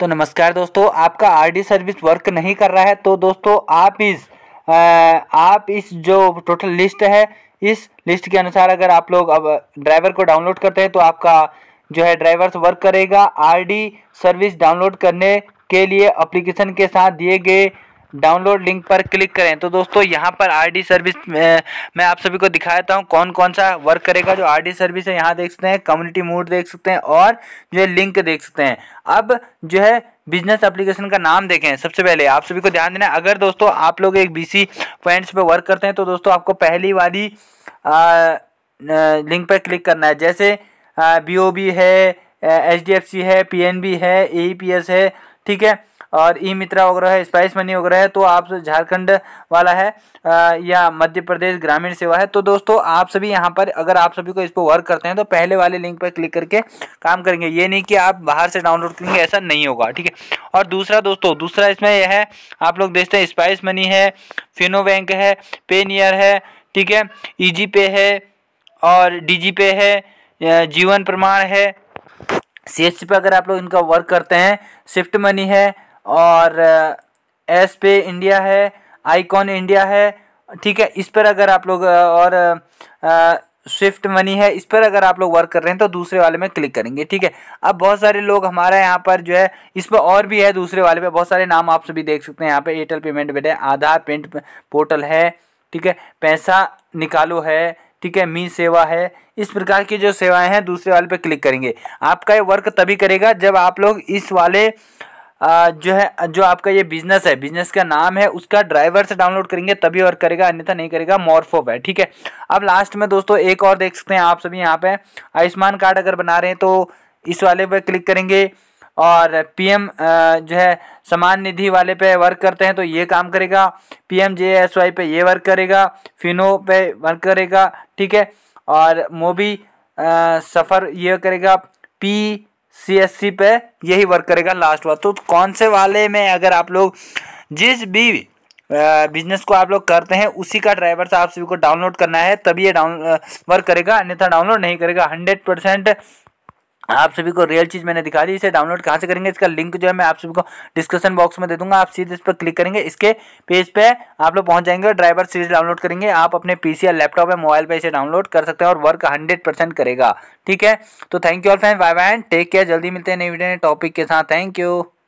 तो नमस्कार दोस्तों आपका आरडी सर्विस वर्क नहीं कर रहा है तो दोस्तों आप इस आप इस जो टोटल लिस्ट है इस लिस्ट के अनुसार अगर आप लोग अब ड्राइवर को डाउनलोड करते हैं तो आपका जो है ड्राइवर वर्क करेगा आरडी सर्विस डाउनलोड करने के लिए अप्लीकेशन के साथ दिए गए डाउनलोड लिंक पर क्लिक करें तो दोस्तों यहाँ पर आरडी सर्विस मैं आप सभी को दिखाता हूँ कौन कौन सा वर्क करेगा जो आरडी सर्विस है यहाँ देख सकते हैं कम्युनिटी मोड देख सकते हैं और जो है लिंक देख सकते हैं अब जो है बिजनेस एप्लीकेशन का नाम देखें सबसे पहले आप सभी को ध्यान देना अगर दोस्तों आप लोग एक बी सी पॉइंट्स पर वर्क करते हैं तो दोस्तों आपको पहली वाली लिंक पर क्लिक करना है जैसे बी है एच है पी है ए है ठीक है और ई मित्रा वगैरह है स्पाइस मनी वगैरह है तो आप झारखंड वाला है आ, या मध्य प्रदेश ग्रामीण सेवा है तो दोस्तों आप सभी यहाँ पर अगर आप सभी को इस पर वर्क करते हैं तो पहले वाले लिंक पर क्लिक करके काम करेंगे ये नहीं कि आप बाहर से डाउनलोड करेंगे ऐसा नहीं होगा ठीक है और दूसरा दोस्तों दूसरा इसमें यह है आप लोग देखते हैं स्पाइस मनी है फिनो बैंक है पेनियर है ठीक है ई पे है और डी पे है जीवन प्रमाण है सी पे अगर आप लोग इनका वर्क करते हैं स्विफ्ट मनी है और एस पे इंडिया है आईकॉन इंडिया है ठीक है इस पर अगर आप लोग और स्विफ्ट मनी है इस पर अगर आप लोग वर्क कर रहे हैं तो दूसरे वाले में क्लिक करेंगे ठीक है अब बहुत सारे लोग हमारा यहाँ पर जो है इस पर और भी है दूसरे वाले पे बहुत सारे नाम आप सभी देख सकते हैं यहाँ पे एयरटेल पेमेंट बेटे आधार पेंट पोर्टल है ठीक है पैसा निकालो है ठीक है मी सेवा है इस प्रकार की जो सेवाएं हैं दूसरे वाले पे क्लिक करेंगे आपका ये वर्क तभी करेगा जब आप लोग इस वाले जो है जो आपका ये बिजनेस है बिजनेस का नाम है उसका ड्राइवर से डाउनलोड करेंगे तभी वर्क करेगा अन्यथा नहीं करेगा मॉर्फो है ठीक है अब लास्ट में दोस्तों एक और देख सकते हैं आप सभी यहाँ पे आयुष्मान कार्ड अगर बना रहे हैं तो इस वाले पर क्लिक करेंगे और पीएम जो है समान निधि वाले पे वर्क करते हैं तो ये काम करेगा पी जे एस वाई पे ये वर्क करेगा फिनो पे वर्क करेगा ठीक है और मोबी सफ़र ये करेगा पी सी एस सी पे यही वर्क करेगा लास्ट वाला तो कौन से वाले में अगर आप लोग जिस भी बिजनेस को आप लोग करते हैं उसी का ड्राइवर से आप सभी को डाउनलोड करना है तभी ये डाउन वर्क करेगा अन्यथा डाउनलोड नहीं करेगा हंड्रेड परसेंट आप सभी को रियल चीज़ मैंने दिखा दी इसे डाउनलोड कहाँ से करेंगे इसका लिंक जो है मैं आप सभी को डिस्क्रिप्शन बॉक्स में दे दूंगा आप सीधे इस पर क्लिक करेंगे इसके पेज पे आप लोग पहुंच जाएंगे और ड्राइवर सीरीज डाउनलोड करेंगे आप अपने पीसी या लैपटॉप या मोबाइल पे इसे डाउनलोड कर सकते हैं और वर्क हंड्रेड परसेंट करेगा ठीक है तो thank you all friend bye bye take care जल्दी मिलते हैं नई वीडियो टॉपिक के साथ थैंक यू